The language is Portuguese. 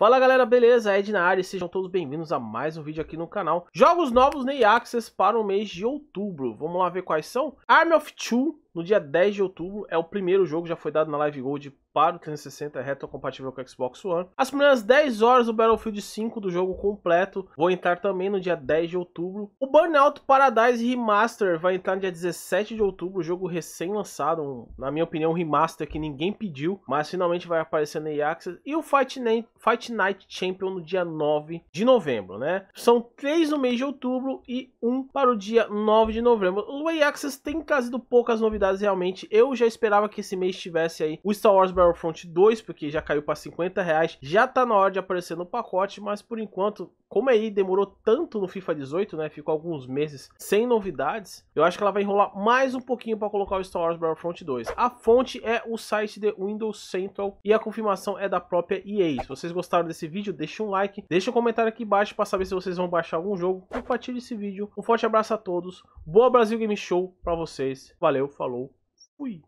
Fala galera, beleza? É Ed na área e sejam todos bem-vindos a mais um vídeo aqui no canal. Jogos novos na Access para o mês de outubro. Vamos lá ver quais são? Arm of Two, no dia 10 de outubro é o primeiro jogo, já foi dado na Live Gold para o 360, é reto compatível com o Xbox One. As primeiras 10 horas do Battlefield 5 do jogo completo vão entrar também no dia 10 de outubro. O Burnout Paradise Remaster vai entrar no dia 17 de outubro, jogo recém-lançado, um, na minha opinião, um remaster que ninguém pediu, mas finalmente vai aparecer na EA E o Fight Night, Fight Night Champion no dia 9 de novembro, né? São 3 no mês de outubro e um para o dia 9 de novembro. O EA Access tem trazido poucas novidades novidades realmente. Eu já esperava que esse mês tivesse aí o Star Wars Battlefront 2, porque já caiu para 50 reais. Já tá na hora de aparecer no pacote, mas por enquanto como aí demorou tanto no FIFA 18, né, ficou alguns meses sem novidades, eu acho que ela vai enrolar mais um pouquinho para colocar o Star Wars Battlefront 2. A fonte é o site de Windows Central e a confirmação é da própria EA. Se vocês gostaram desse vídeo, deixa um like, deixa um comentário aqui embaixo para saber se vocês vão baixar algum jogo, compartilhe esse vídeo. Um forte abraço a todos, boa Brasil Game Show para vocês, valeu, falou! falou, fui!